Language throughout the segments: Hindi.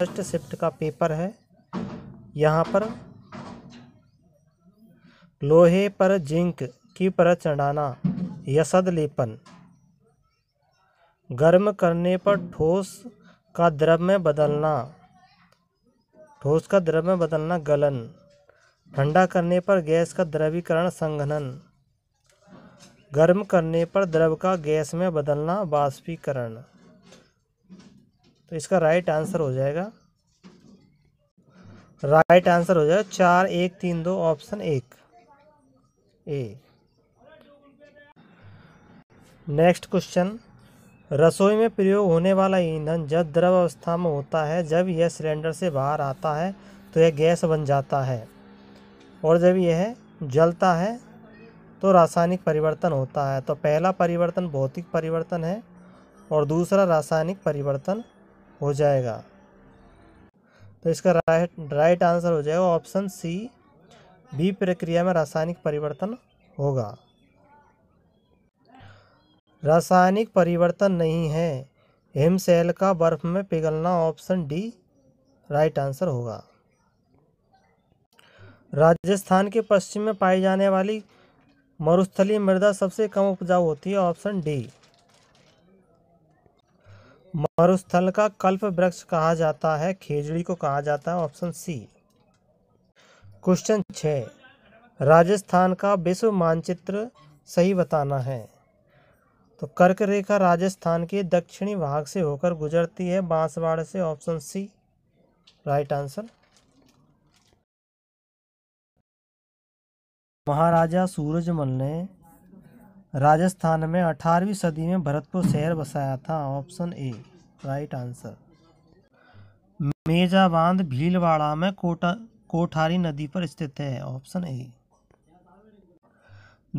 फर्स्ट शिफ्ट का पेपर है यहाँ पर लोहे पर जिंक की परत चढ़ाना यसद लेपन गर्म करने पर ठोस का द्रव में बदलना ठोस का द्रव में बदलना गलन ठंडा करने पर गैस का द्रवीकरण संघनन गर्म करने पर द्रव का गैस में बदलना बाष्पीकरण तो इसका राइट आंसर हो जाएगा राइट आंसर हो जाएगा चार एक तीन दो ऑप्शन एक ए नेक्स्ट क्वेश्चन रसोई में प्रयोग होने वाला ईंधन जब द्रव अवस्था में होता है जब यह सिलेंडर से बाहर आता है तो यह गैस बन जाता है और जब यह जलता है तो रासायनिक परिवर्तन होता है तो पहला परिवर्तन भौतिक परिवर्तन है और दूसरा रासायनिक परिवर्तन हो जाएगा तो इसका राइट राइट आंसर हो जाएगा ऑप्शन सी बी प्रक्रिया में रासायनिक परिवर्तन होगा रासायनिक परिवर्तन नहीं है हिम सेल का बर्फ में पिघलना ऑप्शन डी राइट आंसर होगा राजस्थान के पश्चिम में पाई जाने वाली मरुस्थली मृदा सबसे कम उपजाऊ होती है ऑप्शन डी मरुस्थल का कल्प वृक्ष कहा जाता है खेजड़ी को कहा जाता है ऑप्शन सी क्वेश्चन छ राजस्थान का विश्व मानचित्र सही बताना है तो कर्क रेखा राजस्थान के दक्षिणी भाग से होकर गुजरती है बांसवाड़ से option C right answer Maharaja Surajmal ने राजस्थान में अठारहवीं सदी में भरतपुर शहर बसाया था option A right answer Meja बांध भीलवाड़ा में कोटा कोठारी नदी पर स्थित है ऑप्शन ए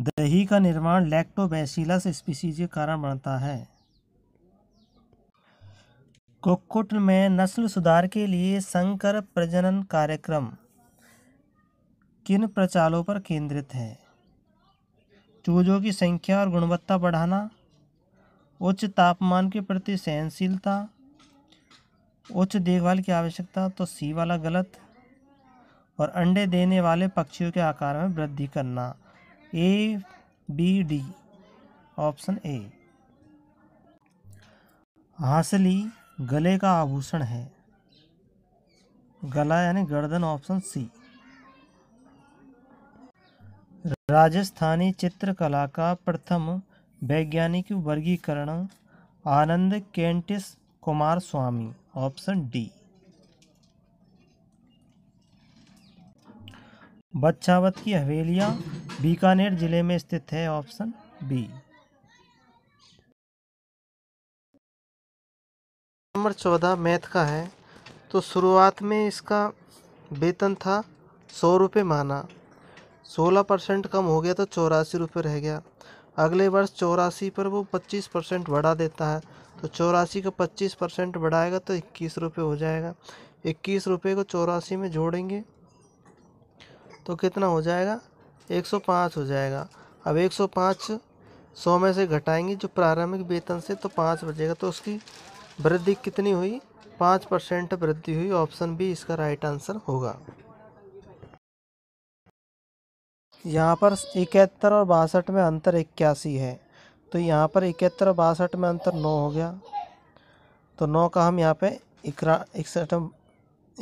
दही का निर्माण लैक्टोबैसिलस स्पीसीज के कारण बनता है कुक्कुट में नस्ल सुधार के लिए संकर प्रजनन कार्यक्रम किन प्रचालों पर केंद्रित है चूजों की संख्या और गुणवत्ता बढ़ाना उच्च तापमान के प्रति सहनशीलता उच्च देखभाल की आवश्यकता तो सी वाला गलत और अंडे देने वाले पक्षियों के आकार में वृद्धि करना A B D option A हासली गले का आभूषण है गला यानी गर्दन ऑप्शन सी राजस्थानी चित्रकला का प्रथम वैज्ञानिक वर्गीकरण Anand Kentish Coomaraswamy option D Bachhawat की हवेलियाँ बीकानेर जिले में स्थित है ऑप्शन बी नंबर चौदह मैथ का है तो शुरुआत में इसका वेतन था सौ रुपये माना सोलह परसेंट कम हो गया तो चौरासी रुपये रह गया अगले वर्ष चौरासी पर वो पच्चीस परसेंट बढ़ा देता है तो चौरासी का पच्चीस परसेंट बढ़ाएगा तो इक्कीस रुपये हो जाएगा इक्कीस रुपये को चौरासी में जोड़ेंगे तो कितना हो जाएगा एक सौ पाँच हो जाएगा अब एक सौ पाँच सौ में से घटाएंगे जो प्रारंभिक वेतन से तो पाँच बचेगा तो उसकी वृद्धि कितनी हुई पाँच परसेंट वृद्धि हुई ऑप्शन बी इसका राइट आंसर होगा यहाँ पर इकहत्तर और बासठ में अंतर इक्यासी है तो यहाँ पर इकहत्तर और बासठ में अंतर नौ हो गया तो नौ का हम यहाँ पे इकरा इकसठ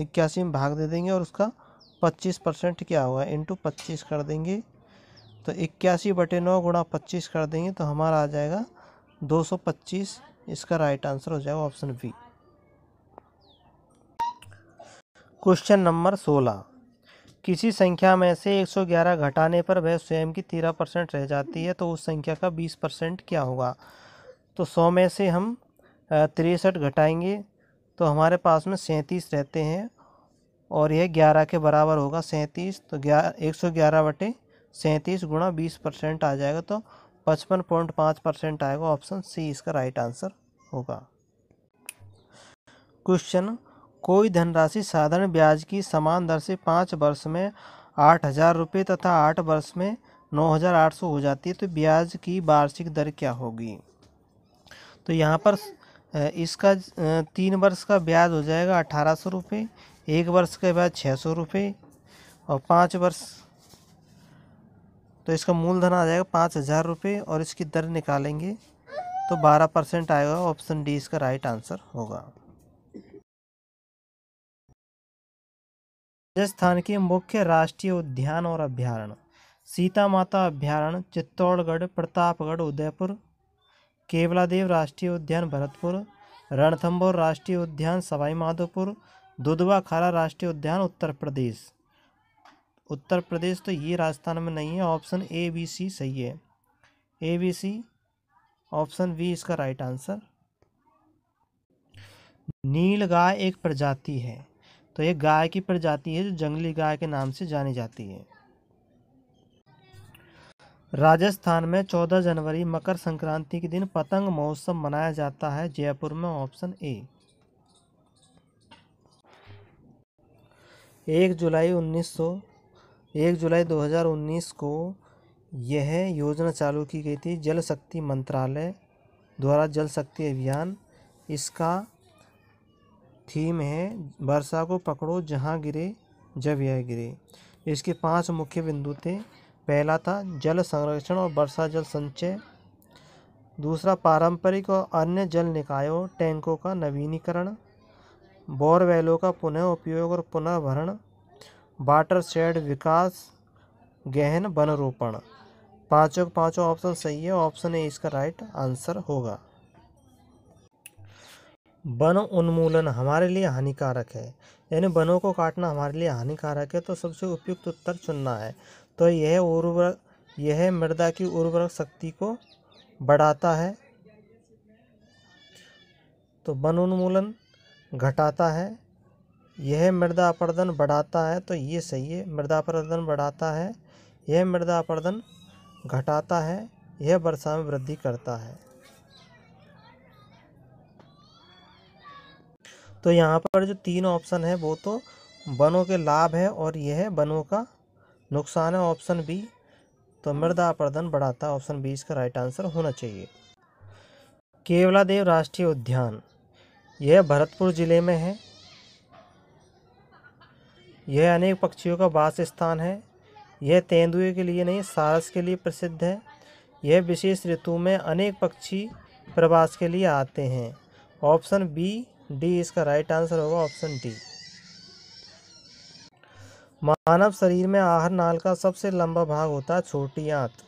इक्यासी में भाग दे देंगे और उसका पच्चीस परसेंट क्या हुआ इंटू पच्चीस कर देंगे तो इक्यासी बटे नौ गुणा पच्चीस कर देंगे तो हमारा आ जाएगा दो सौ पच्चीस इसका राइट आंसर हो जाएगा ऑप्शन बी क्वेश्चन नंबर सोलह किसी संख्या में से 111 घटाने पर वह स्वयं की तेरह परसेंट रह जाती है तो उस संख्या का बीस परसेंट क्या होगा तो सौ में से हम तिरसठ घटाएंगे तो हमारे पास में सैंतीस रहते हैं और यह ग्यारह के बराबर होगा सैंतीस तो ग्यारह एक सौ ग्यारह बटे सैंतीस गुणा बीस परसेंट आ जाएगा तो पचपन पॉइंट पाँच परसेंट आएगा ऑप्शन सी इसका राइट आंसर होगा क्वेश्चन कोई धनराशि साधारण ब्याज की समान दर से पाँच वर्ष में आठ हज़ार रुपये तथा आठ वर्ष में नौ हज़ार आठ सौ हो जाती है तो ब्याज की वार्षिक दर क्या होगी तो यहाँ पर इसका तीन वर्ष का ब्याज हो जाएगा अठारह सौ रुपये एक वर्ष के बाद छः सौ रुपये और पाँच वर्ष तो इसका मूलधन आ जाएगा पाँच हज़ार रुपये और इसकी दर निकालेंगे तो बारह परसेंट आएगा ऑप्शन डी इसका राइट आंसर होगा राजस्थान के मुख्य राष्ट्रीय उद्यान और अभ्यारण्य सीता माता अभ्यारण्य चित्तौड़गढ़ प्रतापगढ़ उदयपुर केवलादेव राष्ट्रीय उद्यान भरतपुर रणथंबोर राष्ट्रीय उद्यान सवाई माधोपुर दुधवा खारा राष्ट्रीय उद्यान उत्तर प्रदेश उत्तर प्रदेश तो ये राजस्थान में नहीं है ऑप्शन ए बी सी सही है A B C option B इसका राइट आंसर नीलगाय एक प्रजाति है तो ये गाय की प्रजाति है जो जंगली गाय के नाम से जानी जाती है राजस्थान में 14 जनवरी मकर संक्रांति के दिन पतंग महोत्सव मनाया जाता है जयपुर में ऑप्शन ए एक जुलाई 1900 एक जुलाई 2019 को यह योजना चालू की गई थी जल शक्ति मंत्रालय द्वारा जल शक्ति अभियान इसका थीम है वर्षा को पकड़ो जहाँ गिरे जब यह गिरे इसके पांच मुख्य बिंदु थे पहला था जल संरक्षण और वर्षा जल संचय दूसरा पारंपरिक और अन्य जल निकायों टैंकों का नवीनीकरण बोरवेलों का पुनः उपयोग और पुनः भरण वाटर शेड विकास गहन वनरोपण पाँचों पाँचों ऑप्शन सही है ऑप्शन ए इसका राइट आंसर होगा वन उन्मूलन हमारे लिए हानिकारक है यानी वनों को काटना हमारे लिए हानिकारक है तो सबसे उपयुक्त उत्तर चुनना है तो यह उर्वरक यह मृदा की उर्वरक शक्ति को बढ़ाता है तो वन उन्मूलन घटाता है यह मृदा अपर्दन बढ़ाता है तो ये सही है मृदा अपर्दन बढ़ाता है यह मृदा अपर्दन घटाता है यह वर्षा में वृद्धि करता है तो यहाँ पर जो तीन ऑप्शन है वो तो वनों के लाभ है और यह है वनों का नुकसान है ऑप्शन बी तो मृदा अपर्दन बढ़ाता है ऑप्शन बी इसका राइट आंसर होना चाहिए केवला देव राष्ट्रीय उद्यान यह भरतपुर ज़िले में है यह अनेक पक्षियों का वास स्थान है यह तेंदुए के लिए नहीं सारस के लिए प्रसिद्ध है यह विशेष ऋतु में अनेक पक्षी प्रवास के लिए आते हैं ऑप्शन बी डी इसका राइट आंसर होगा ऑप्शन डी मानव शरीर में आहार नाल का सबसे लंबा भाग होता है छोटी आंत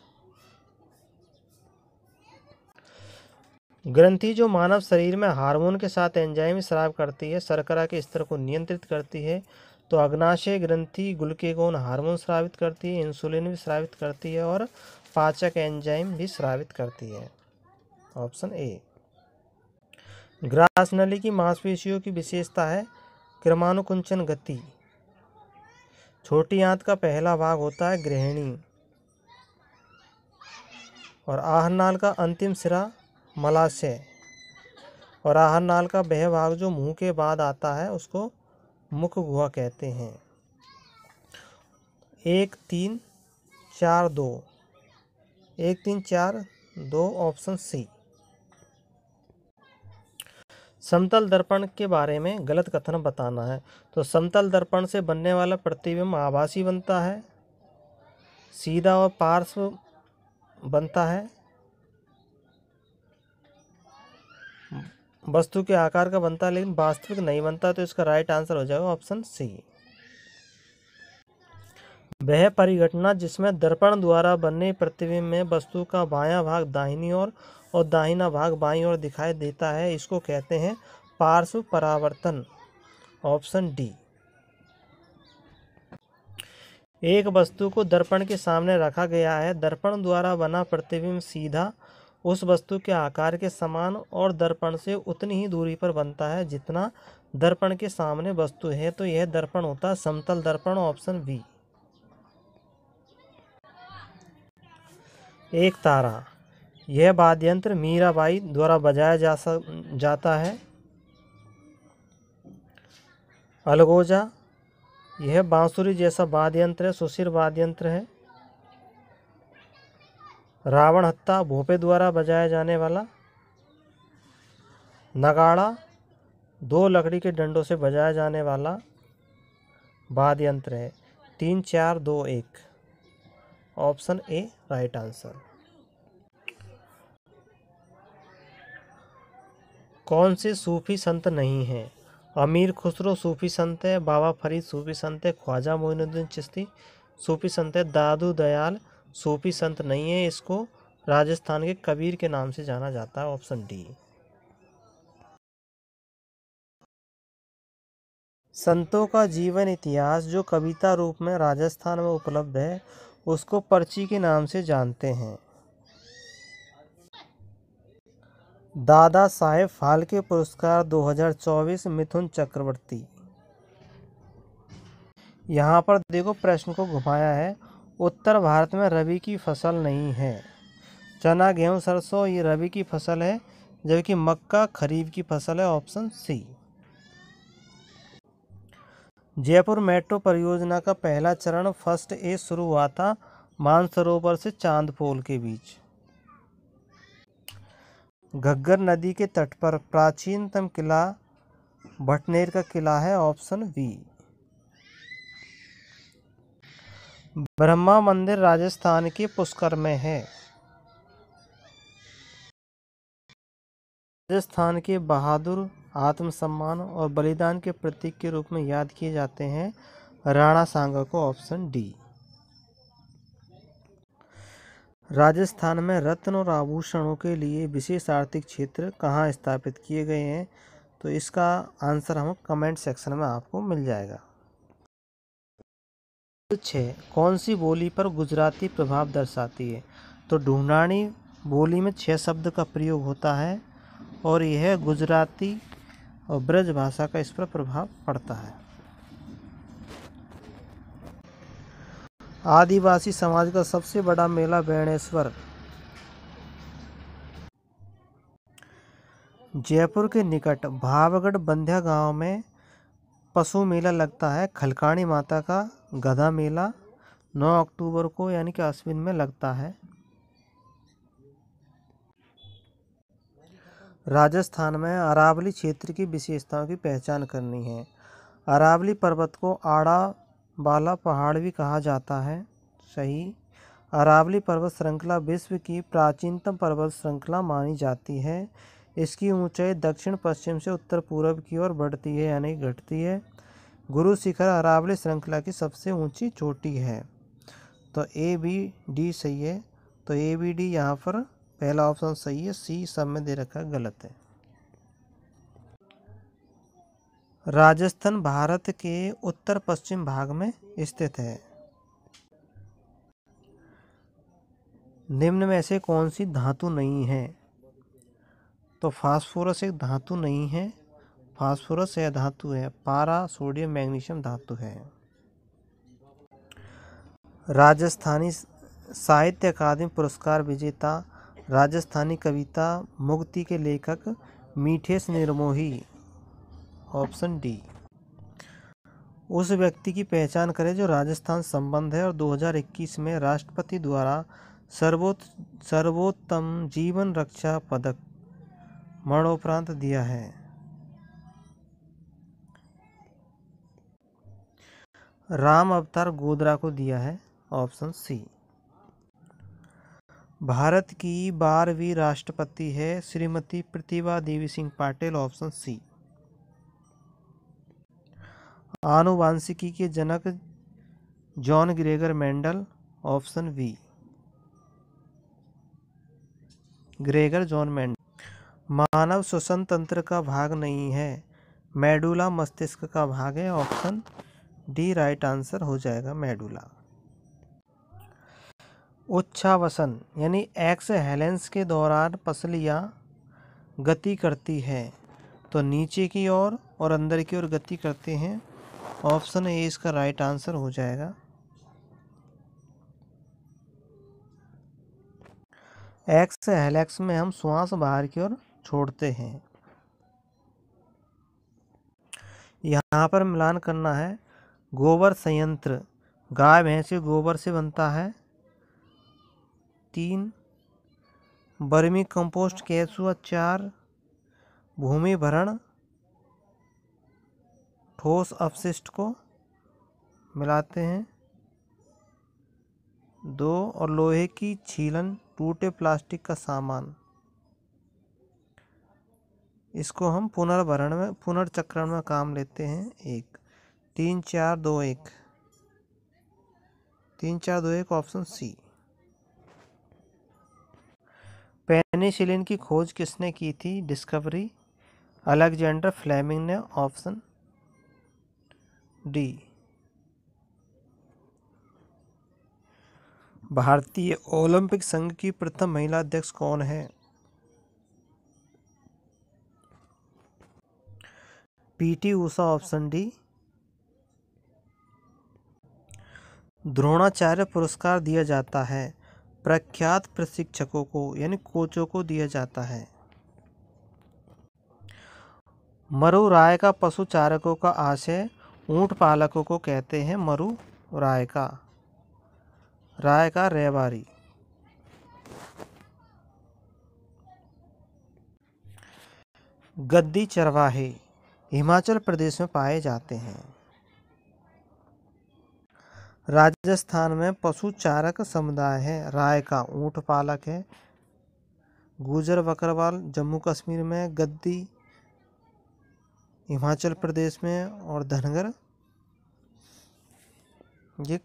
ग्रंथि जो मानव शरीर में हार्मोन के साथ एंजाइम शराब करती है शर्करा के स्तर को नियंत्रित करती है तो अग्नाशय ग्रंथि ग्लूकेगोन हार्मोन श्रावित करती है इंसुलिन भी श्रावित करती है और पाचक एंजाइम भी श्रावित करती है ऑप्शन ए ग्रास नली की मांसपेशियों की विशेषता है क्रमानुकुंचन गति छोटी आंत का पहला भाग होता है गृहिणी और आहरनाल का अंतिम सिरा मलाशय और आहरनाल का वह भाग जो मुंह के बाद आता है उसको मुख गुहा कहते हैं एक तीन चार दो एक तीन चार दो ऑप्शन सी समतल दर्पण के बारे में गलत कथन बताना है तो समतल दर्पण से बनने वाला प्रतिबिंब आभासी बनता है सीधा और पार्श्व बनता है वस्तु के आकार का बनता है लेकिन वास्तविक नहीं बनता तो इसका राइट आंसर हो जाएगा ऑप्शन सी वह परिघटना जिसमें दर्पण द्वारा बने प्रतिबिंब में वस्तु का बायां भाग दाहिनी ओर और दाहिना भाग बाईं ओर दिखाई देता है इसको कहते हैं पार्श्व परावर्तन ऑप्शन डी एक वस्तु को दर्पण के सामने रखा गया है दर्पण द्वारा बना प्रतिबिंब सीधा उस वस्तु के आकार के समान और दर्पण से उतनी ही दूरी पर बनता है जितना दर्पण के सामने वस्तु है तो यह दर्पण होता है समतल दर्पण ऑप्शन बी एक तारा यह वाद्य यंत्र मीराबाई द्वारा बजाया जा सक जाता है अलगोजा यह बांसुरी जैसा वाद्य यंत्र है सुशीर वाद्य यंत्र है रावण हत्ता भोपे द्वारा बजाया जाने वाला नगाड़ा दो लकड़ी के डंडों से बजाया जाने वाला वाद्य यंत्र है तीन चार दो एक ऑप्शन ए राइट आंसर कौन से सूफी संत नहीं हैं अमीर खुसरो सूफी संत है बाबा फरीद सूफी संत है ख्वाजा मोइनुद्दीन चिश्ती सूफी संत है दादू दयाल सूफी संत नहीं है इसको राजस्थान के कबीर के नाम से जाना जाता है ऑप्शन डी संतों का जीवन इतिहास जो कविता रूप में राजस्थान में उपलब्ध है उसको पर्ची के नाम से जानते हैं दादा साहेब फाल्के पुरस्कार 2024 मिथुन चक्रवर्ती यहाँ पर देखो प्रश्न को घुमाया है उत्तर भारत में रबी की फसल नहीं है चना गेहूँ सरसों ये रबी की फसल है जबकि मक्का खरीफ की फसल है ऑप्शन सी जयपुर मेट्रो परियोजना का पहला चरण फर्स्ट ए शुरू हुआ था मानसरोवर से चांदपोल के बीच घग्गर नदी के तट पर प्राचीनतम किला भटनेर का किला है ऑप्शन बी ब्रह्मा मंदिर राजस्थान के पुष्कर में है राजस्थान के बहादुर आत्मसम्मान और बलिदान के प्रतीक के रूप में याद किए जाते हैं राणा सांगा को ऑप्शन डी राजस्थान में रत्न और आभूषणों के लिए विशेष आर्थिक क्षेत्र कहाँ स्थापित किए गए हैं तो इसका आंसर हम कमेंट सेक्शन में आपको मिल जाएगा छः कौन सी बोली पर गुजराती प्रभाव दर्शाती है तो ढूंढाणी बोली में छः शब्द का प्रयोग होता है और यह गुजराती और ब्रज भाषा का इस पर प्रभाव पड़ता है आदिवासी समाज का सबसे बड़ा मेला बैणेश्वर जयपुर के निकट भावगढ़ बंध्या गांव में पशु मेला लगता है खलकानी माता का गधा मेला 9 अक्टूबर को यानी कि अश्विन में लगता है राजस्थान में अरावली क्षेत्र की विशेषताओं की पहचान करनी है अरावली पर्वत को आड़ा बाला पहाड़ भी कहा जाता है सही अरावली पर्वत श्रृंखला विश्व की प्राचीनतम पर्वत श्रृंखला मानी जाती है इसकी ऊंचाई दक्षिण पश्चिम से उत्तर पूर्व की ओर बढ़ती है यानी घटती है गुरु शिखर अरावली श्रृंखला की सबसे ऊंची चोटी है तो ए बी डी सही है तो ए बी डी यहाँ पर पहला ऑप्शन सही है सी सब में दे रखा है गलत है राजस्थान भारत के उत्तर पश्चिम भाग में स्थित है निम्न में से कौन सी धातु नहीं है तो फास्फोरस एक धातु नहीं है फास्फोरस यह धातु है पारा सोडियम मैग्नीशियम धातु है राजस्थानी साहित्य अकादमी पुरस्कार विजेता राजस्थानी कविता मुक्ति के लेखक मीठेश निर्मोही ऑप्शन डी उस व्यक्ति की पहचान करें जो राजस्थान संबंध है और 2021 में राष्ट्रपति द्वारा सर्वोच्च सर्वोत्तम जीवन रक्षा पदक मरणोपरांत दिया है राम अवतार गोदरा को दिया है ऑप्शन सी भारत की बारहवीं राष्ट्रपति है श्रीमती प्रतिभा देवी सिंह पाटिल ऑप्शन सी आनुवांशिकी के जनक John Gregor Mendel option B Gregor John Mendel मानव श्वसन तंत्र का भाग नहीं है मेडुला मस्तिष्क का भाग है ऑप्शन डी राइट आंसर हो जाएगा मेडुला उच्छावसन यानी एक्स हेलेंस के दौरान पसलियाँ गति करती है तो नीचे की ओर और, और अंदर की ओर गति करते हैं ऑप्शन ए इसका राइट आंसर हो जाएगा एक्स हेलेक्स में हम श्वास बाहर की ओर छोड़ते हैं यहाँ पर मिलान करना है गोबर संयंत्र गाय भैंस के गोबर से बनता है तीन बर्मी कंपोस्ट कैसुआ चार भूमि भरण ठोस अपशिष्ट को मिलाते हैं दो और लोहे की छीलन टूटे प्लास्टिक का सामान इसको हम पुनर्भरण में पुनर्चक्रण में काम लेते हैं एक तीन चार दो एक तीन चार दो एक ऑप्शन सी पेनिसिलिन की खोज किसने की थी डिस्कवरी अलेक्जेंडर फ्लेमिंग ने ऑप्शन डी भारतीय ओलंपिक संघ की प्रथम महिला अध्यक्ष कौन है PT Usha option D Dronacharya पुरस्कार दिया जाता है प्रख्यात प्रशिक्षकों को यानी कोचों को दिया जाता है मरु राय का पशु चारकों का आशय ऊंट पालकों को कहते हैं मरु राय का राय का रेवारी गद्दी चरवाहे हिमाचल प्रदेश में पाए जाते हैं राजस्थान में पशुचारक समुदाय है राय का ऊँट पालक है गुजर बकरवाल जम्मू कश्मीर में गद्दी हिमाचल प्रदेश में और धनगर ये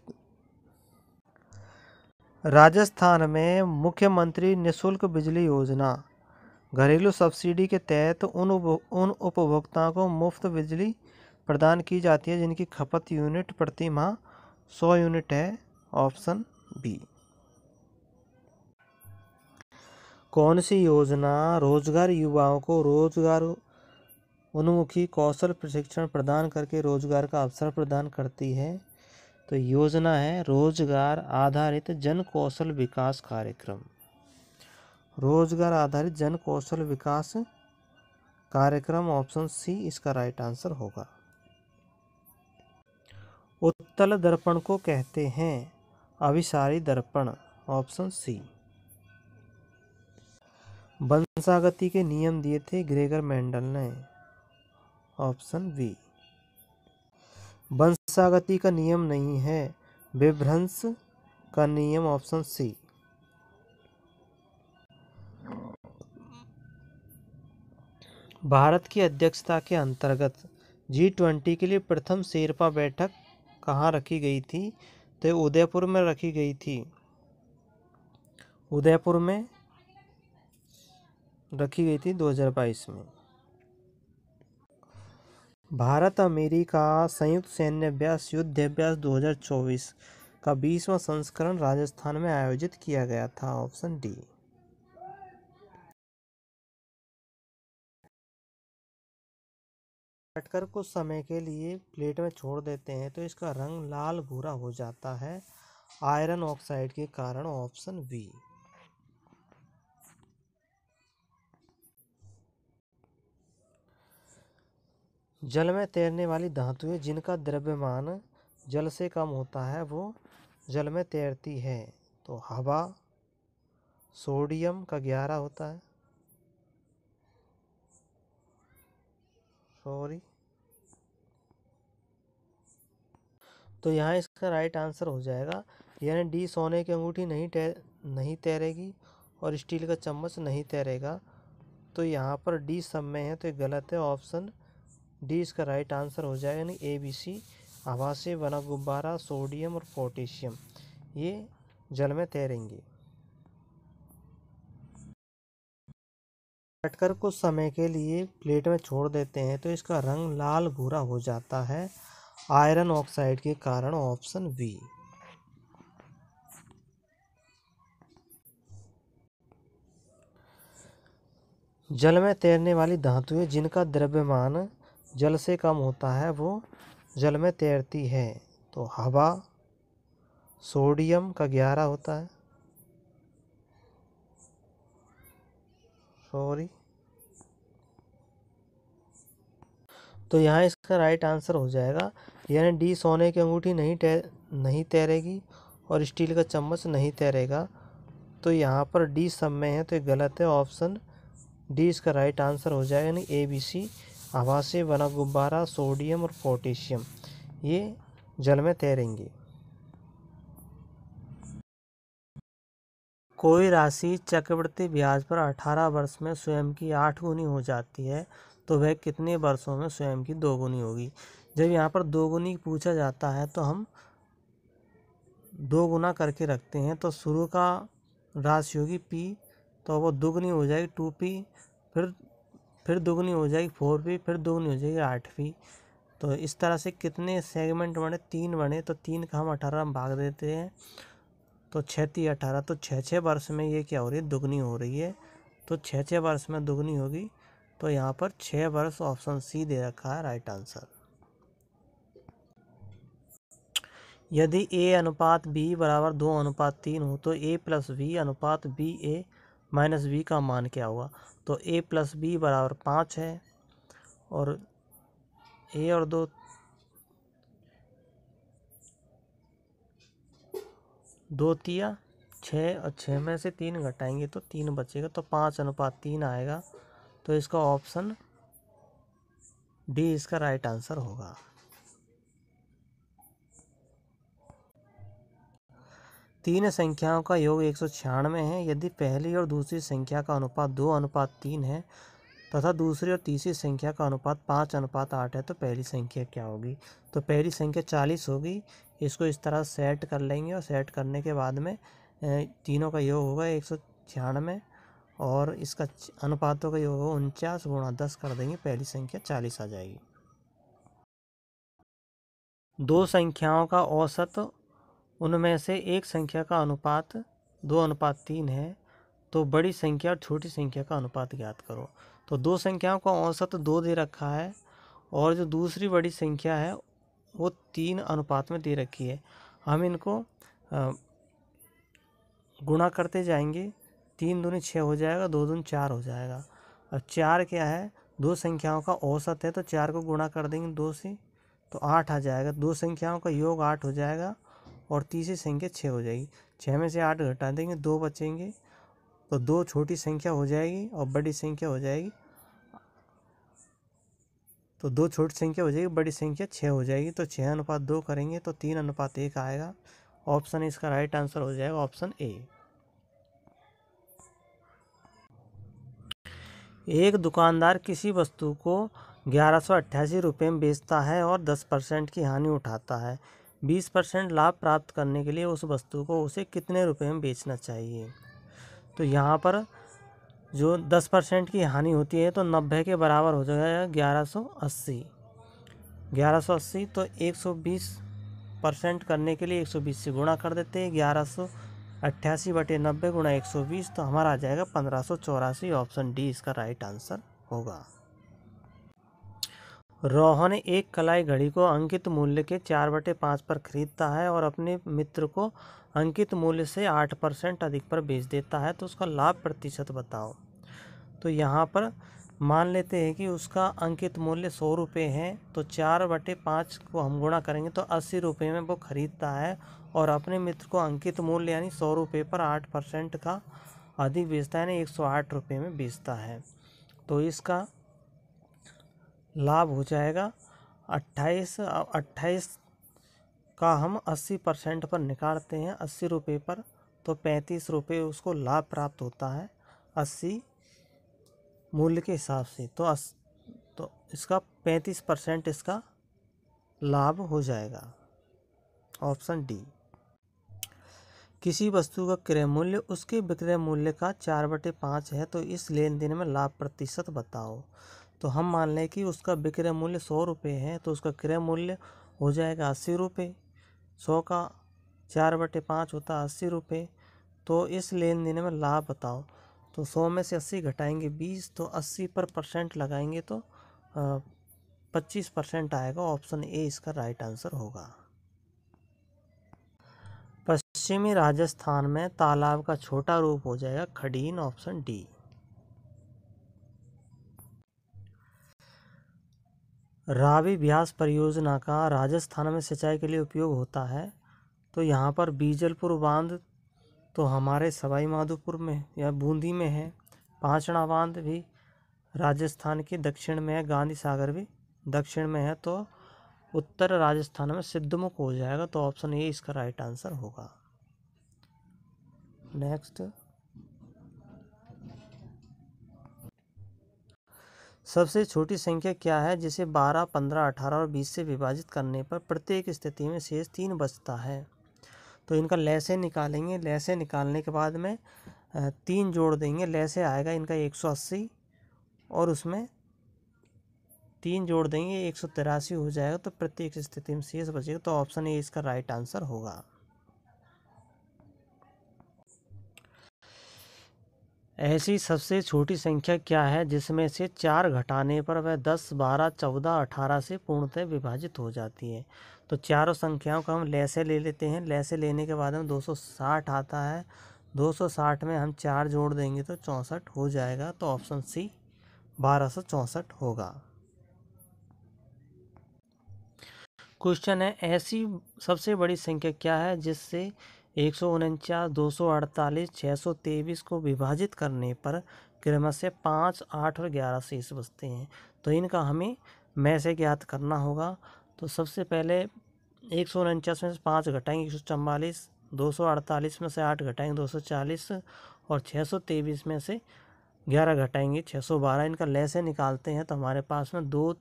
राजस्थान में मुख्यमंत्री निशुल्क बिजली योजना घरेलू सब्सिडी के तहत उन उप, उन उपभोक्ताओं को मुफ्त बिजली प्रदान की जाती है जिनकी खपत यूनिट प्रति माह सौ यूनिट है ऑप्शन बी कौन सी योजना रोजगार युवाओं को रोजगार उन्मुखी कौशल प्रशिक्षण प्रदान करके रोजगार का अवसर प्रदान करती है तो योजना है रोजगार आधारित जन कौशल विकास कार्यक्रम रोजगार आधारित जन कौशल विकास कार्यक्रम ऑप्शन सी इसका राइट आंसर होगा उत्तल दर्पण को कहते हैं अभिसारी दर्पण ऑप्शन सी वंशागति के नियम दिए थे ग्रेगर मेंडल ने ऑप्शन बी वंशागति का नियम नहीं है विभ्रंश का नियम ऑप्शन सी भारत की अध्यक्षता के अंतर्गत जी ट्वेंटी के लिए प्रथम शेरपा बैठक कहाँ रखी गई थी तो उदयपुर में रखी गई थी उदयपुर में रखी गई थी 2022 में भारत अमेरिका संयुक्त सैन्य अभ्यास अभ्यास 2024 का बीसवा संस्करण राजस्थान में आयोजित किया गया था ऑप्शन डी कटकर कुछ समय के लिए प्लेट में छोड़ देते हैं तो इसका रंग लाल भूरा हो जाता है आयरन ऑक्साइड के कारण ऑप्शन बी जल में तैरने वाली धातुएं जिनका द्रव्यमान जल से कम होता है वो जल में तैरती है तो हवा सोडियम का ग्यारह होता है सॉरी तो यहाँ इसका राइट आंसर हो जाएगा यानी डी सोने की अंगूठी नहीं तैर नहीं तैरेगी और स्टील का चम्मच नहीं तैरेगा तो यहाँ पर डी सब में है तो ये गलत है ऑप्शन डी इसका राइट आंसर हो जाएगा यानी ए बी सी आवासीय बना गुब्बारा सोडियम और पोटेशियम ये जल में तैरेंगे कटकर को समय के लिए प्लेट में छोड़ देते हैं तो इसका रंग लाल भूरा हो जाता है आयरन ऑक्साइड के कारण ऑप्शन बी जल में तैरने वाली धातुएं जिनका द्रव्यमान जल से कम होता है वो जल में तैरती है तो हवा सोडियम का ग्यारह होता है सॉरी तो यहाँ इसका राइट आंसर हो जाएगा यानी डी सोने की अंगूठी नहीं तैर नहीं तैरेगी और स्टील का चम्मच नहीं तैरेगा तो यहाँ पर डी सब में है तो ये गलत है ऑप्शन डी इसका राइट आंसर हो जाएगा यानी ए बी सी से बना गुब्बारा सोडियम और पोटेशियम ये जल में तैरेंगे कोई राशि चक्रवर्ती ब्याज पर 18 वर्ष में स्वयं की आठ गुनी हो जाती है तो वह कितने वर्षों में स्वयं की दोगुनी होगी जब यहाँ पर दोगुनी पूछा जाता है तो हम दो गुना करके रखते हैं तो शुरू का राशि होगी पी तो वो दोगुनी हो जाएगी टू पी फिर फिर दोगुनी हो जाएगी फोर पी फिर दोगुनी हो जाएगी आठ पी तो इस तरह से कितने सेगमेंट बने तीन बने तो तीन का हम अठारह में भाग देते हैं तो छः ती अठारह तो छः छः वर्ष में ये क्या हो रही है दुगनी हो रही है तो छः छः वर्ष में दुगनी होगी तो यहाँ पर छः वर्ष ऑप्शन सी दे रखा है राइट आंसर यदि ए अनुपात बी बराबर दो अनुपात तीन हो तो ए प्लस बी अनुपात बी ए माइनस बी का मान क्या हुआ तो ए प्लस बी बराबर पाँच है और ए और दो दो तिया छः और छः में से तीन घटाएंगे तो तीन बचेगा तो पाँच अनुपात तीन आएगा तो इसका ऑप्शन डी इसका राइट आंसर होगा तीन संख्याओं का योग एक सौ छियानवे है यदि पहली और दूसरी संख्या का अनुपात दो अनुपात तीन है तथा दूसरी और तीसरी संख्या का अनुपात पाँच अनुपात आठ है तो पहली संख्या क्या होगी तो पहली संख्या चालीस होगी इसको इस तरह सेट कर लेंगे और सेट करने के बाद में तीनों का योग होगा एक सौ छियानवे और इसका अनुपातों का योग उनचास गुणा दस कर देंगे पहली संख्या चालीस आ जाएगी दो संख्याओं का औसत उनमें से एक संख्या का अनुपात दो अनुपात तीन है तो बड़ी संख्या और छोटी संख्या का अनुपात ज्ञात करो तो दो संख्याओं का औसत दो दे रखा है और जो दूसरी बड़ी संख्या है वो तीन अनुपात में दे रखी है हम इनको गुणा करते जाएंगे तीन दूनी छः हो जाएगा दो दून चार हो जाएगा और चार क्या है दो संख्याओं का औसत है तो चार को गुणा कर देंगे दो से तो आठ आ जाएगा दो संख्याओं का योग आठ हो जाएगा और तीसरी संख्या छः हो जाएगी छः में से आठ घटा देंगे दो बचेंगे तो दो छोटी संख्या हो जाएगी और बड़ी संख्या हो जाएगी तो दो छोटी संख्या हो जाएगी बड़ी संख्या छः हो जाएगी तो छः अनुपात दो करेंगे तो तीन अनुपात एक आएगा ऑप्शन इसका राइट आंसर हो जाएगा ऑप्शन ए एक दुकानदार किसी वस्तु को ग्यारह सौ अट्ठासी रुपये में बेचता है और दस परसेंट की हानि उठाता है बीस परसेंट लाभ प्राप्त करने के लिए उस वस्तु को उसे कितने रुपये में बेचना चाहिए तो यहाँ पर जो दस परसेंट की हानि होती है तो नब्बे के बराबर हो जाएगा ग्यारह सौ अस्सी ग्यारह सौ अस्सी तो एक सौ बीस परसेंट करने के लिए एक सौ बीस से गुणा कर देते हैं ग्यारह सौ अट्ठासी बटे नब्बे गुणा एक सौ बीस तो हमारा आ जाएगा पंद्रह सौ चौरासी ऑप्शन डी इसका राइट आंसर होगा रोहन एक कलाई घड़ी को अंकित मूल्य के चार बटे पाँच पर खरीदता है और अपने मित्र को अंकित मूल्य से आठ परसेंट अधिक पर बेच देता है तो उसका लाभ प्रतिशत बताओ तो यहाँ पर मान लेते हैं कि उसका अंकित मूल्य सौ रुपये है तो चार बटे पाँच को हम गुणा करेंगे तो अस्सी रुपये में वो ख़रीदता है और अपने मित्र को अंकित मूल्य यानी सौ रुपये पर आठ परसेंट का अधिक बेचता है यानी एक सौ आठ रुपये में बेचता है तो इसका लाभ हो जाएगा अट्ठाईस अट्ठाईस का हम अस्सी परसेंट पर निकालते हैं अस्सी रुपये पर तो पैंतीस रुपये उसको लाभ प्राप्त होता है अस्सी मूल्य के हिसाब से तो अस तो इसका पैंतीस परसेंट इसका लाभ हो जाएगा ऑप्शन डी किसी वस्तु का क्रय मूल्य उसके विक्रय मूल्य का चार बटे पाँच है तो इस लेन देन में लाभ प्रतिशत बताओ तो हम मान लें कि उसका विक्रय मूल्य सौ रुपये है तो उसका क्रय मूल्य हो जाएगा अस्सी रुपये सौ का चार बटे पाँच होता है अस्सी रुपये तो इस लेन देन में लाभ बताओ तो सौ में से अस्सी घटाएंगे बीस तो अस्सी पर परसेंट लगाएंगे तो पच्चीस परसेंट आएगा ऑप्शन ए इसका राइट आंसर होगा पश्चिमी राजस्थान में तालाब का छोटा रूप हो जाएगा खडीन ऑप्शन डी रावी ब्यास परियोजना का राजस्थान में सिंचाई के लिए उपयोग होता है तो यहाँ पर बीजलपुर बांध तो हमारे सवाई माधोपुर में या बूंदी में है पाँचड़ा बांध भी राजस्थान के दक्षिण में है गांधी सागर भी दक्षिण में है तो उत्तर राजस्थान में सिद्धमुख हो जाएगा तो ऑप्शन ए इसका राइट आंसर होगा नेक्स्ट सबसे छोटी संख्या क्या है जिसे 12, 15, 18 और 20 से विभाजित करने पर प्रत्येक स्थिति में शेष तीन बचता है तो इनका लैसे निकालेंगे लैसे निकालने के बाद में तीन जोड़ देंगे लैसे आएगा इनका 180 और उसमें तीन जोड़ देंगे एक सौ तिरासी हो जाएगा तो प्रत्येक स्थिति में शेष बचेगा तो ऑप्शन ए इसका राइट आंसर होगा ऐसी सबसे छोटी संख्या क्या है जिसमें से चार घटाने पर वह दस बारह चौदह अठारह से पूर्णतः विभाजित हो जाती है तो चारों संख्याओं का हम लैसे ले लेते हैं लैसे लेने के बाद हम साठ आता है दो सौ साठ में हम चार जोड़ देंगे तो चौंसठ हो जाएगा तो ऑप्शन सी बारह सौ चौंसठ होगा क्वेश्चन है ऐसी सबसे बड़ी संख्या क्या है जिससे एक सौ उनचास दो सौ अड़तालीस छः सौ तेईस को विभाजित करने पर क्रमशः पाँच आठ और ग्यारह शेष बचते हैं तो इनका हमें मैसे ज्ञात करना होगा तो सबसे पहले एक सौ उनचास में से पाँच घटाएंगे एक सौ चवालीस दो सौ अड़तालीस में से आठ घटाएंगे दो सौ चालीस और छः सौ तेईस में से ग्यारह घटाएंगे छः सौ बारह इनका लेसे निकालते हैं तो हमारे पास में दो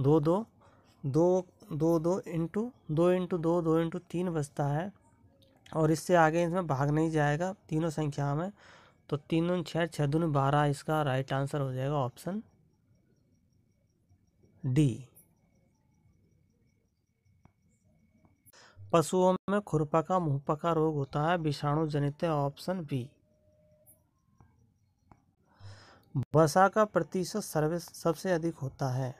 दो दो दो दो दो इंटू दो इंटू दो दो इंटू तीन बचता है और इससे आगे इसमें भाग नहीं जाएगा तीनों संख्या में तो तीन दून छः छः दून बारह इसका राइट आंसर हो जाएगा ऑप्शन डी पशुओं में खुरपका मुहपका रोग होता है विषाणु जनित ऑप्शन बी वसा का प्रतिशत सर्वे सबसे अधिक होता है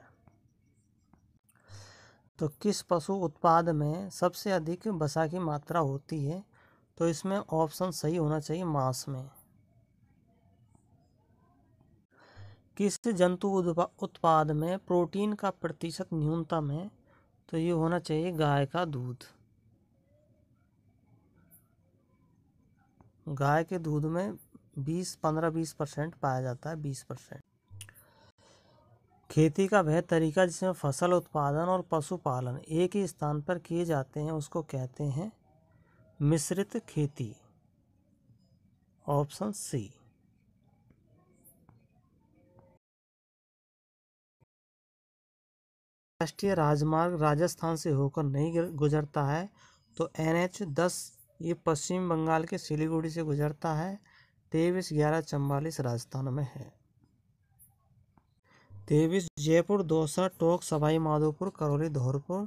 तो किस पशु उत्पाद में सबसे अधिक वसा की मात्रा होती है तो इसमें ऑप्शन सही होना चाहिए मांस में किस जंतु उत्पाद में प्रोटीन का प्रतिशत न्यूनतम है तो ये होना चाहिए गाय का दूध गाय के दूध में बीस पंद्रह बीस परसेंट पाया जाता है बीस परसेंट खेती का वह तरीका जिसमें फसल उत्पादन और पशुपालन एक ही स्थान पर किए जाते हैं उसको कहते हैं मिश्रित खेती ऑप्शन सी राष्ट्रीय राजमार्ग राजस्थान से होकर नहीं गुजरता है तो एन एच दस ये पश्चिम बंगाल के सिलीगुड़ी से गुजरता है तेईस ग्यारह चम्बालीस राजस्थान में है तेईस जयपुर दौसा टोंक सवाई माधोपुर करौली धौलपुर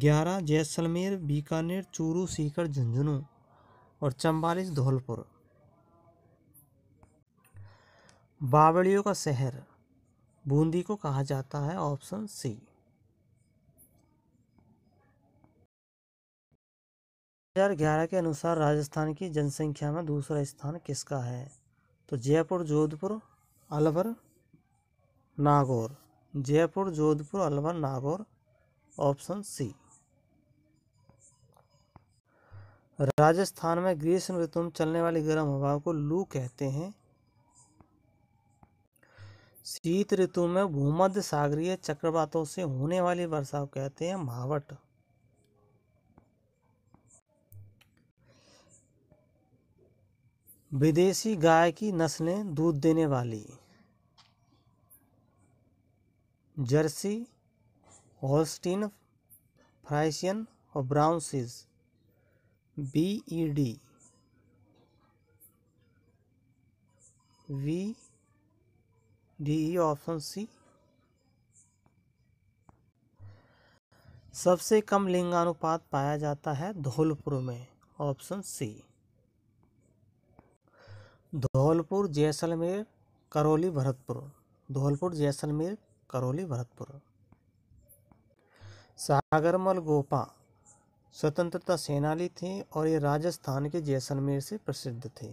ग्यारह जैसलमेर बीकानेर चूरू सीकर झुंझुनू और चंबालीस धौलपुर बावड़ियों का शहर बूंदी को कहा जाता है ऑप्शन सी हजार ग्यारह के अनुसार राजस्थान की जनसंख्या में दूसरा स्थान किसका है तो जयपुर जोधपुर अलवर नागौर जयपुर जोधपुर अलवर नागौर ऑप्शन सी राजस्थान में ग्रीष्म ऋतु में चलने वाली गर्म हवाओं को लू कहते हैं शीत ऋतु में भूमध्य सागरीय चक्रवातों से होने वाली वर्षा को कहते हैं महावट विदेशी गाय की नस्लें दूध देने वाली जर्सी होल्स्टीन फ्राइशियन और brown Swiss B E e D V D E e option C सबसे कम लिंगानुपात पाया जाता है धौलपुर में ऑप्शन सी धौलपुर जैसलमेर करौली भरतपुर धौलपुर जैसलमेर करौली भरतपुर सागरमल गोपा स्वतंत्रता सेनानी थे और ये राजस्थान के जैसलमेर से प्रसिद्ध थे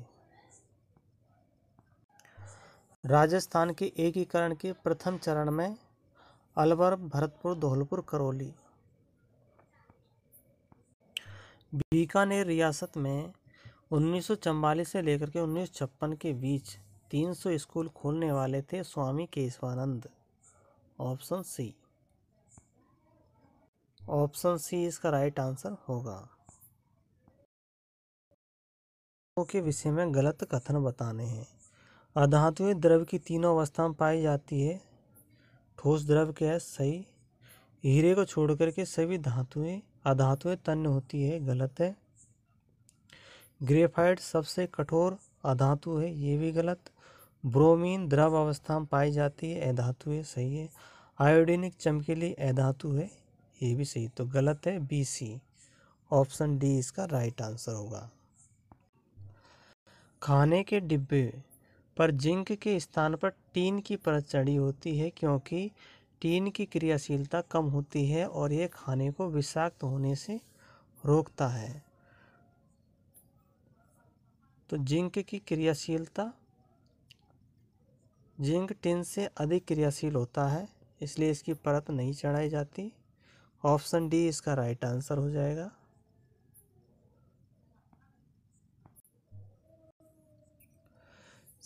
राजस्थान के एकीकरण के प्रथम चरण में अलवर भरतपुर धौलपुर करौली बीकानेर रियासत में उन्नीस से लेकर के उन्नीस के बीच 300 स्कूल खोलने वाले थे Swami Keshavanand option C option C इसका राइट आंसर होगा के विषय में गलत कथन बताने हैं अधातु द्रव्य की तीनों अवस्था में पाई जाती है ठोस द्रव्य है सही हीरे को छोड़कर के सभी धातुएं अधातुएं तन्य होती है गलत है ग्रेफाइट सबसे कठोर अधातु है ये भी गलत ब्रोमीन द्रव अवस्था में पाई जाती है अधातु सही है आयोडीन एक चमकीली अधातु है ये भी सही तो गलत है बी सी ऑप्शन डी इसका राइट आंसर होगा खाने के डिब्बे पर जिंक के स्थान पर टीन की परत चढ़ी होती है क्योंकि टीन की क्रियाशीलता कम होती है और यह खाने को विषाक्त होने से रोकता है तो जिंक की क्रियाशीलता जिंक टिन से अधिक क्रियाशील होता है इसलिए इसकी परत नहीं चढ़ाई जाती ऑप्शन डी इसका राइट आंसर हो जाएगा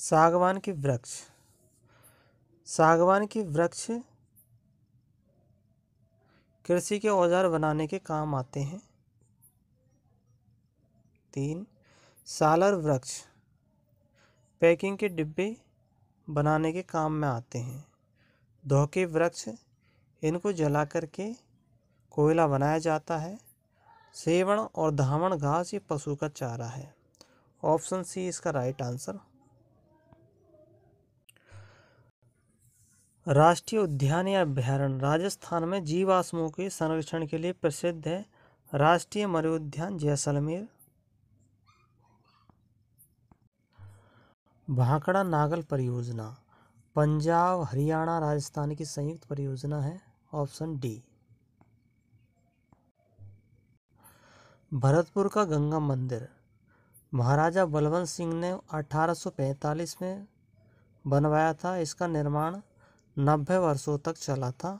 सागवान की वृक्ष सागवान की वृक्ष कृषि के औजार बनाने के काम आते हैं तीन सालर वृक्ष पैकिंग के डिब्बे बनाने के काम में आते हैं धोके वृक्ष इनको जला करके कोयला बनाया जाता है सेवण और धावण घास ये पशु का चारा है ऑप्शन सी इसका राइट आंसर राष्ट्रीय उद्यान या अभ्यारण्य राजस्थान में जीवाश्मों के संरक्षण के लिए प्रसिद्ध है राष्ट्रीय मरुद्यान जैसलमेर भाखड़ा नागल परियोजना पंजाब हरियाणा राजस्थान की संयुक्त परियोजना है ऑप्शन डी भरतपुर का गंगा मंदिर महाराजा बलवंत सिंह ने 1845 में बनवाया था इसका निर्माण 90 वर्षों तक चला था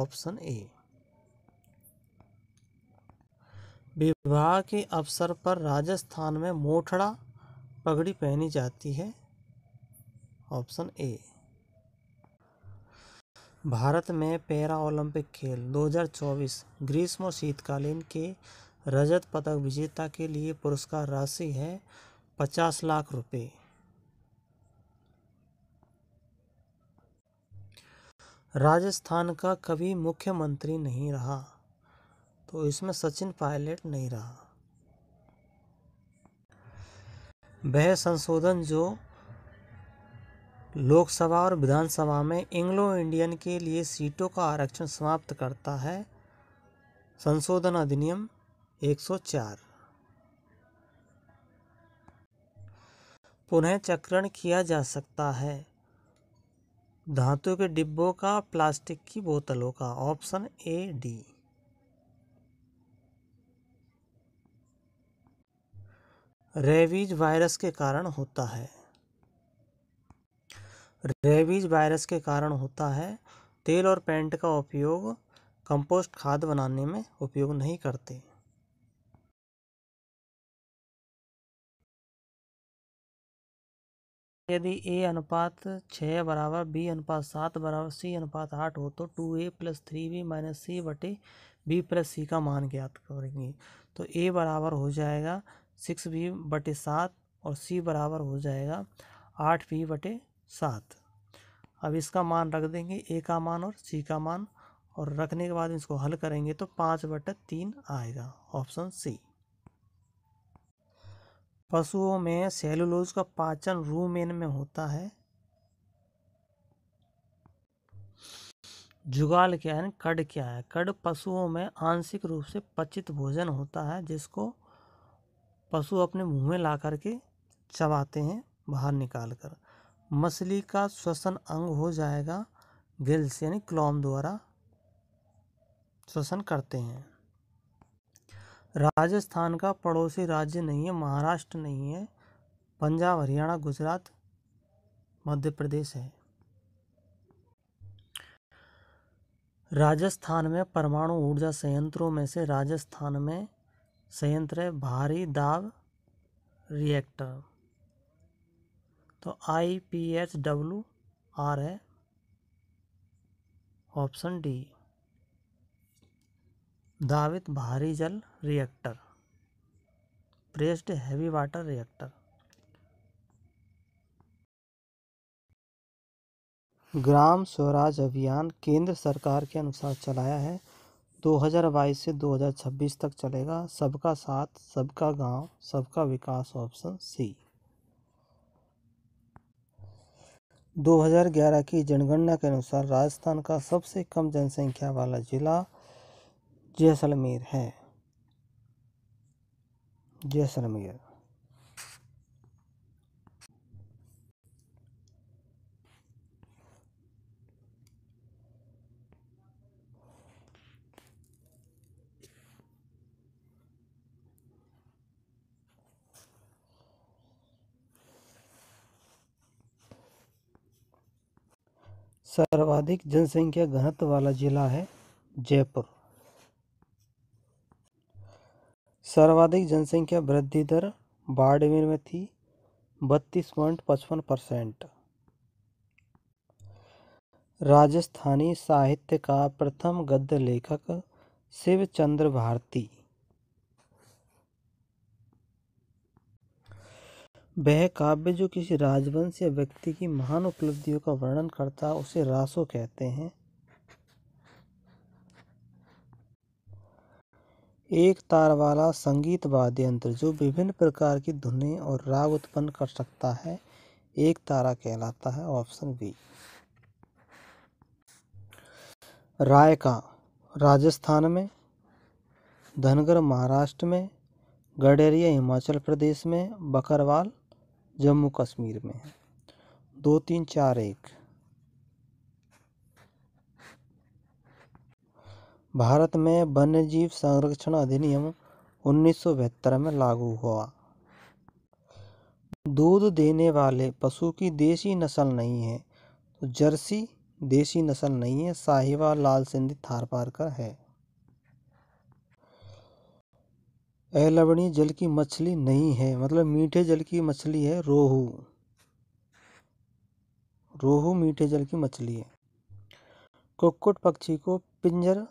ऑप्शन ए विवाह के अवसर पर राजस्थान में मोठड़ा पगड़ी पहनी जाती है ऑप्शन ए भारत में पैरा ओलंपिक खेल 2024 ग्रीष्म शीतकालीन के रजत पदक विजेता के लिए पुरस्कार राशि है पचास लाख रुपए राजस्थान का कभी मुख्यमंत्री नहीं रहा तो इसमें सचिन पायलट नहीं रहा वह संशोधन जो लोकसभा और विधानसभा में एंग्लो इंडियन के लिए सीटों का आरक्षण समाप्त करता है संशोधन अधिनियम 104 पुनः चक्रण किया जा सकता है धातु के डिब्बों का प्लास्टिक की बोतलों का option A D rabies virus के कारण होता है रेबीज वायरस के कारण होता है तेल और पेंट का उपयोग कंपोस्ट खाद बनाने में उपयोग नहीं करते यदि ए अनुपात छः बराबर बी अनुपात सात बराबर सी अनुपात आठ हो तो two A plus three B minus C बटे बी प्लस सी का मान ज्ञात करेंगे तो ए बराबर हो जाएगा सिक्स बी बटे सात और सी बराबर हो जाएगा आठ बी बटे सात अब इसका मान रख देंगे ए का मान और सी का मान और रखने के बाद इसको हल करेंगे तो पाँच बटा तीन आएगा ऑप्शन सी पशुओं में सेलुलोज का पाचन रूमेन में होता है जुगाल क्या है कड क्या है कड पशुओं में आंशिक रूप से पचित भोजन होता है जिसको पशु अपने मुंह में ला करके चबाते हैं बाहर निकाल कर मछली का श्वसन अंग हो जाएगा गिल्स यानी क्लॉम द्वारा श्वसन करते हैं राजस्थान का पड़ोसी राज्य नहीं है महाराष्ट्र नहीं है पंजाब हरियाणा गुजरात मध्य प्रदेश है राजस्थान में परमाणु ऊर्जा संयंत्रों में से राजस्थान में संयंत्र है भारी दाब रिएक्टर तो I P H W R है ऑप्शन डी दावित भारी जल reactor pressed heavy water reactor ग्राम स्वराज अभियान केंद्र सरकार के अनुसार चलाया है 2022 से 2026 तक चलेगा सबका साथ सबका गांव सबका विकास ऑप्शन सी 2011 की जनगणना के अनुसार राजस्थान का सबसे कम जनसंख्या वाला ज़िला जैसलमेर है जैसलमेर सर्वाधिक जनसंख्या घनत्व वाला जिला है जयपुर सर्वाधिक जनसंख्या वृद्धि दर बाड़मेर में थी बत्तीस पॉइंट पचपन परसेंट राजस्थानी साहित्य का प्रथम गद्य लेखक शिवचंद्र भारती वह काव्य जो किसी राजवंश या व्यक्ति की महान उपलब्धियों का वर्णन करता है उसे रासो कहते हैं एक तार वाला संगीत वाद्य यंत्र जो विभिन्न प्रकार की धुनें और राग उत्पन्न कर सकता है एक तारा कहलाता है ऑप्शन बी राय का राजस्थान में धनगर महाराष्ट्र में गडेरिया हिमाचल प्रदेश में बकरवाल जम्मू कश्मीर में है दो तीन चार एक भारत में वन्यजीव संरक्षण अधिनियम उन्नीस में लागू हुआ दूध देने वाले पशु की देसी नस्ल नहीं है तो जर्सी देसी नस्ल नहीं है साहिवाल लाल सिंधी थारपारकर है अलवणीय जल की मछली नहीं है मतलब मीठे जल की मछली है रोहू रोहू मीठे जल की मछली है कुक्कुट पक्षी को पिंजर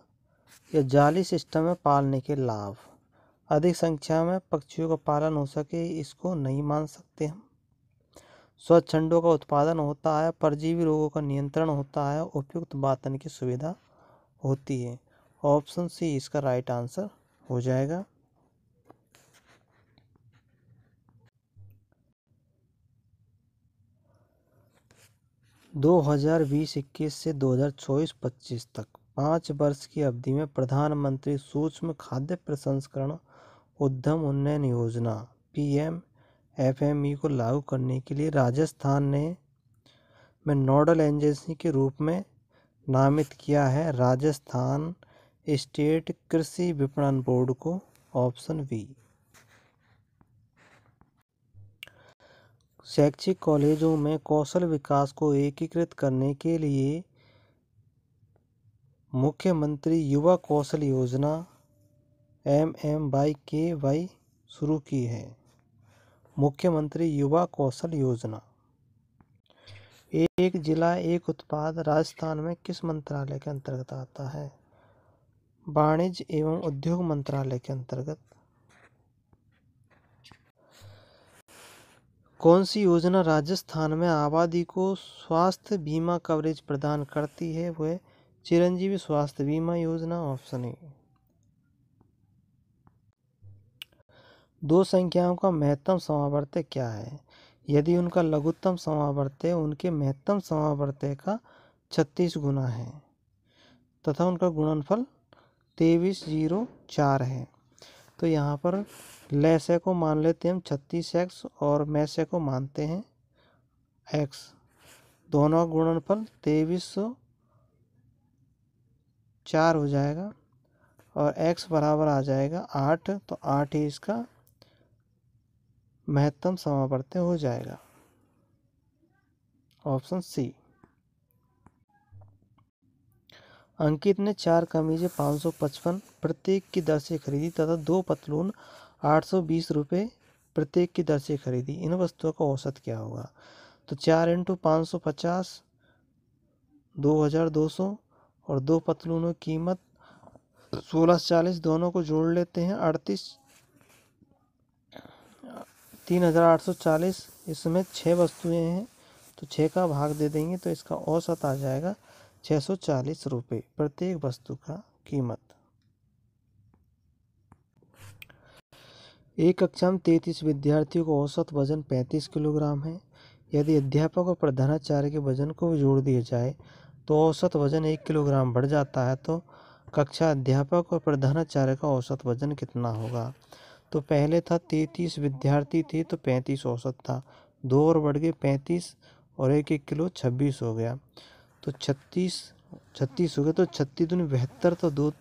या जाली सिस्टम में पालने के लाभ अधिक संख्या में पक्षियों का पालन हो सके इसको नहीं मान सकते हम स्वच्छंडों का उत्पादन होता है परजीवी रोगों का नियंत्रण होता है उपयुक्त बातन की सुविधा होती है ऑप्शन सी इसका राइट आंसर हो जाएगा दो हज़ार बीस इक्कीस से दो हज़ार चौबीस पच्चीस तक पाँच वर्ष की अवधि में प्रधानमंत्री सूक्ष्म खाद्य प्रसंस्करण उद्यम उन्नयन योजना P M F M E को लागू करने के लिए राजस्थान ने में नोडल एजेंसी के रूप में नामित किया है राजस्थान स्टेट कृषि विपणन बोर्ड को ऑप्शन बी शैक्षिक कॉलेजों में कौशल विकास को एकीकृत करने के लिए मुख्यमंत्री युवा कौशल योजना M M Y K Y शुरू की है मुख्यमंत्री युवा कौशल योजना एक जिला एक उत्पाद राजस्थान में किस मंत्रालय के अंतर्गत आता है वाणिज्य एवं उद्योग मंत्रालय के अंतर्गत कौन सी योजना राजस्थान में आबादी को स्वास्थ्य बीमा कवरेज प्रदान करती है वह चिरंजीवी स्वास्थ्य बीमा योजना ऑप्शन ए दो संख्याओं का महत्तम समावर्त्य क्या है यदि उनका लघुत्तम समावर्तय उनके महत्तम समावर्तय का छत्तीस गुना है तथा उनका गुणनफल तेईस जीरो चार है तो यहाँ पर लैसे को मान लेते हैं हम छत्तीस एक्स और मैसे को मानते हैं एक्स दोनों का गुणनफल तेईस सौ चार हो जाएगा और एक्स बराबर आ जाएगा आठ तो आठ ही इसका महत्तम समावर्त्य हो जाएगा ऑप्शन सी अंकित ने चार कमीजें पाँच सौ पचपन प्रत्येक की दर से खरीदी तथा दो पतलून आठ सौ बीस रुपये प्रत्येक की दर से खरीदी इन वस्तुओं का औसत क्या होगा तो चार इंटू पाँच सौ पचास दो हज़ार दो सौ और दो पतलूनों कीमत सोलह चालीस दोनों को जोड़ लेते हैं अड़तीस तीन हज़ार आठ सौ चालीस इसमें छः वस्तुएं हैं तो छः का भाग दे देंगे तो इसका औसत आ जाएगा छः सौ चालीस रुपये प्रत्येक वस्तु का कीमत एक कक्षा में तैंतीस विद्यार्थियों का औसत वजन पैंतीस किलोग्राम है यदि अध्यापक और प्रधानाचार्य के वजन को जोड़ दिया जाए तो औसत वजन एक किलोग्राम बढ़ जाता है तो कक्षा अध्यापक और प्रधानाचार्य का औसत वजन कितना होगा तो पहले था तैंतीस विद्यार्थी थे तो पैंतीस औसत था दो और बढ़ गए पैंतीस और एक एक किलो छब्बीस हो गया तो छत्तीस छत्तीस हो गया तो छत्तीस दूनी बेहतर तो दो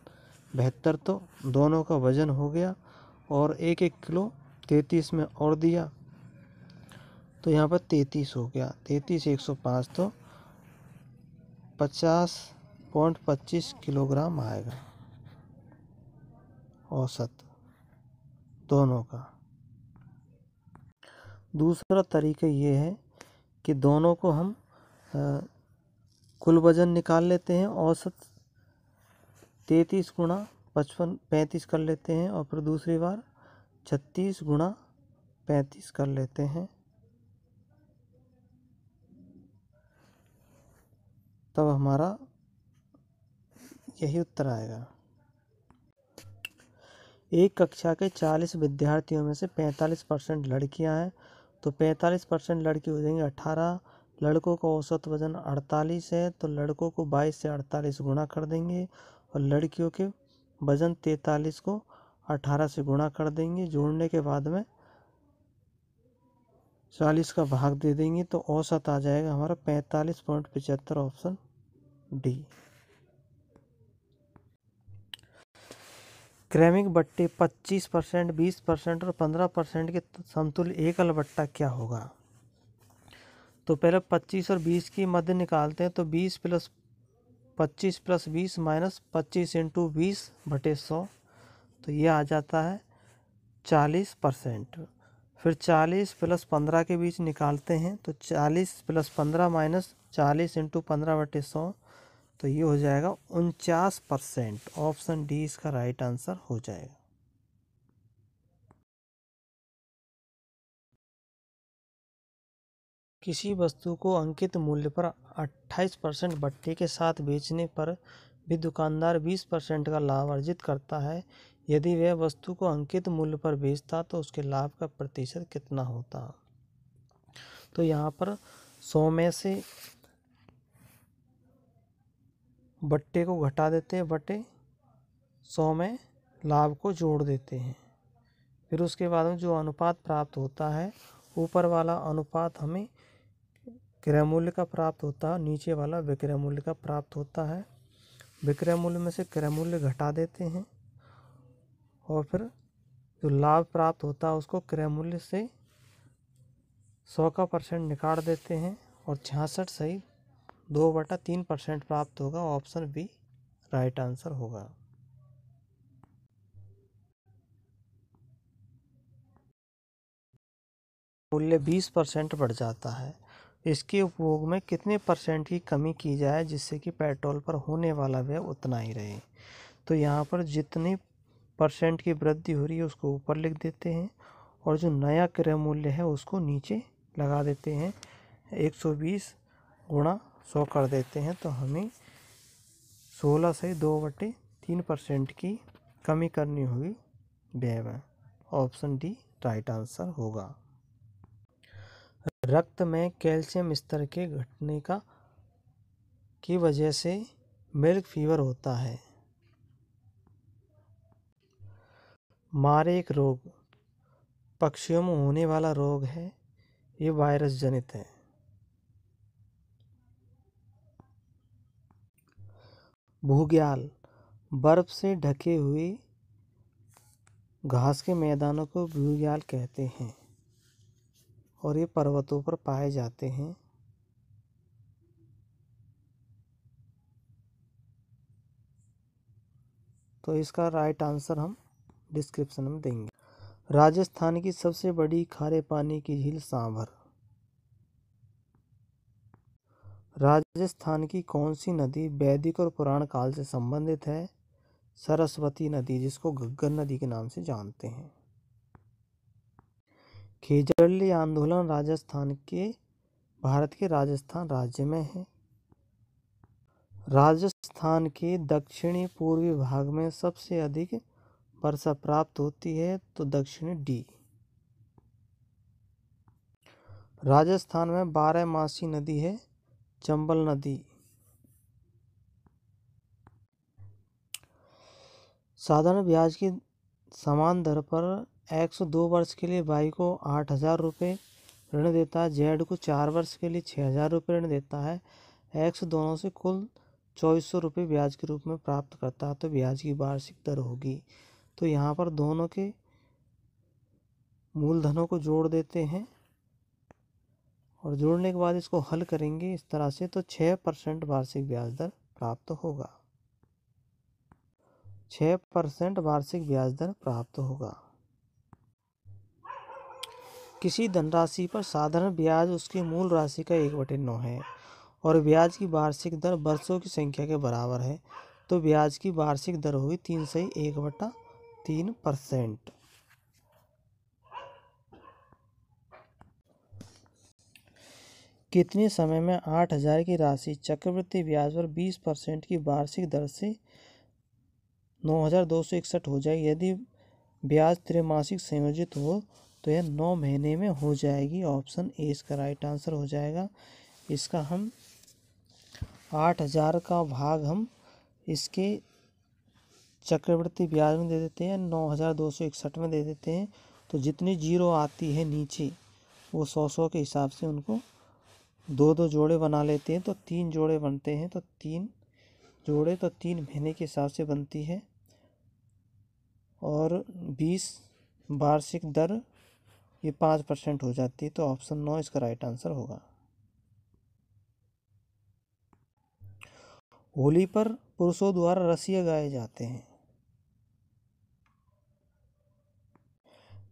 बेहतर तो दोनों का वजन हो गया और एक एक किलो तैतीस में और दिया तो यहाँ पर तैतीस हो गया तैतीस एक सौ पाँच तो पचास पॉइंट पच्चीस किलोग्राम आएगा औसत दोनों का दूसरा तरीका ये है कि दोनों को हम आ, कुल वज़न निकाल लेते हैं औसत तैतीस गुणा पचपन पैंतीस कर लेते हैं और फिर दूसरी बार छत्तीस गुणा पैंतीस कर लेते हैं तब हमारा यही उत्तर आएगा एक कक्षा के चालीस विद्यार्थियों में से पैंतालीस परसेंट लड़कियाँ हैं तो पैंतालीस परसेंट लड़की हो जाएंगी अठारह लड़कों का औसत वज़न अड़तालीस है तो लड़कों को बाईस से अड़तालीस गुणा कर देंगे और लड़कियों के वज़न तैतालीस को अठारह से गुणा कर देंगे जोड़ने के बाद में चालीस का भाग दे देंगे तो औसत आ जाएगा हमारा पैंतालीस पॉइंट पचहत्तर ऑप्शन डी क्रेमिक बट्टे 25 परसेंट बीस परसेंट और 15 परसेंट के समतुल्य एकल बट्टा क्या होगा तो पहले 25 और 20 की मध्य निकालते हैं तो 20 प्लस पच्चीस प्लस बीस माइनस पच्चीस इंटू बीस बटे सौ तो ये आ जाता है चालीस परसेंट फिर चालीस प्लस पंद्रह के बीच निकालते हैं तो चालीस प्लस पंद्रह माइनस चालीस इंटू पंद्रह बटे सौ तो ये हो जाएगा उनचास परसेंट ऑप्शन डी इसका राइट आंसर हो जाएगा किसी वस्तु को अंकित मूल्य पर अट्ठाईस परसेंट बट्टे के साथ बेचने पर भी दुकानदार बीस परसेंट का लाभ अर्जित करता है यदि वह वस्तु को अंकित मूल्य पर बेचता तो उसके लाभ का प्रतिशत कितना होता तो यहाँ पर सौ में से बट्टे को घटा देते हैं बटे सौ में लाभ को जोड़ देते हैं फिर उसके बाद में जो अनुपात प्राप्त होता है ऊपर वाला अनुपात हमें क्रय मूल्य का प्राप्त होता है नीचे वाला विक्रय मूल्य का प्राप्त होता है विक्रय मूल्य में से क्रय मूल्य घटा देते हैं और फिर जो लाभ प्राप्त होता है उसको क्रय मूल्य से सौ का परसेंट निकाल देते हैं और छियासठ सही दो बटा तीन परसेंट प्राप्त होगा ऑप्शन बी राइट आंसर होगा मूल्य बीस परसेंट बढ़ जाता है इसके उपभोग में कितने परसेंट की कमी की जाए जिससे कि पेट्रोल पर होने वाला व्यय उतना ही रहे तो यहाँ पर जितने परसेंट की वृद्धि हो रही है उसको ऊपर लिख देते हैं और जो नया क्रय मूल्य है उसको नीचे लगा देते हैं 120 गुणा सौ कर देते हैं तो हमें 16 से दो बटे तीन परसेंट की कमी करनी होगी व्यय में ऑप्शन डी राइट आंसर होगा रक्त में कैल्शियम स्तर के घटने का की वजह से मिल्क फीवर होता है मारेक रोग पक्षियों में होने वाला रोग है ये वायरस जनित है भूग्याल बर्फ से ढके हुए घास के मैदानों को भूग्याल कहते हैं और ये पर्वतों पर पाए जाते हैं तो इसका राइट आंसर हम डिस्क्रिप्शन में देंगे राजस्थान की सबसे बड़ी खारे पानी की झील सांभर राजस्थान की कौन सी नदी वैदिक और पुराण काल से संबंधित है सरस्वती नदी जिसको गग्गर नदी के नाम से जानते हैं खेजड़ली आंदोलन राजस्थान के भारत के राजस्थान राज्य में है राजस्थान के दक्षिणी पूर्वी भाग में सबसे अधिक वर्षा प्राप्त होती है तो दक्षिणी डी राजस्थान में बारह मासी नदी है चंबल नदी साधारण ब्याज की समान दर पर एक्स दो वर्ष के लिए वाई को आठ हज़ार रुपये ऋण देता है जेड को चार वर्ष के लिए छः हज़ार रुपये ऋण देता है एक्स दोनों से कुल चौबीस सौ रुपये ब्याज के रूप में प्राप्त करता है तो ब्याज की वार्षिक दर होगी तो यहाँ पर दोनों के मूलधनों को जोड़ देते हैं और जोड़ने के बाद इसको हल करेंगे इस तरह से तो छः परसेंट वार्षिक ब्याज दर प्राप्त होगा छः परसेंट वार्षिक ब्याज दर प्राप्त होगा किसी धनराशि पर साधारण ब्याज उसकी मूल राशि का एक बटे नौ है और ब्याज की वार्षिक दर वर्षों की संख्या के बराबर है तो ब्याज की वार्षिक दर होगी तीन सही एक बटा तीन परसेंट कितने समय में आठ हजार की राशि चक्रवृद्धि ब्याज पर बीस परसेंट की वार्षिक दर से नौ हजार दो सौ इकसठ हो जाए यदि ब्याज त्रैमासिक संयोजित हो तो यह नौ महीने में हो जाएगी ऑप्शन ए इसका राइट आंसर हो जाएगा इसका हम आठ हज़ार का भाग हम इसके चक्रवर्ती ब्याज में दे देते हैं नौ हज़ार दो सौ इकसठ में दे देते हैं तो जितनी जीरो आती है नीचे वो सौ सौ के हिसाब से उनको दो दो जोड़े बना लेते हैं तो तीन जोड़े बनते हैं तो तीन जोड़े तो तीन महीने के हिसाब से बनती है और बीस वार्षिक दर ये पाँच परसेंट हो जाती है तो ऑप्शन नौ इसका राइट आंसर होगा होली पर पुरुषों द्वारा रसिया गाए जाते हैं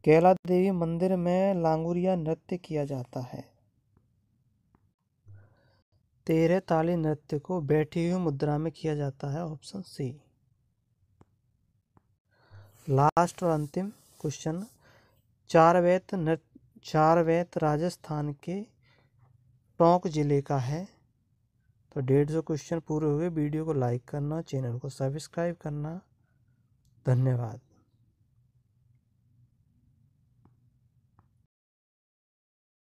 कैला देवी मंदिर में लांगुरिया नृत्य किया जाता है तेरे ताली नृत्य को बैठी हुई मुद्रा में किया जाता है ऑप्शन सी लास्ट और अंतिम क्वेश्चन न चार वैत राजस्थान के टोंक ज़िले का है तो डेढ़ सौ क्वेश्चन पूरे हुए वीडियो को लाइक करना चैनल को सब्सक्राइब करना धन्यवाद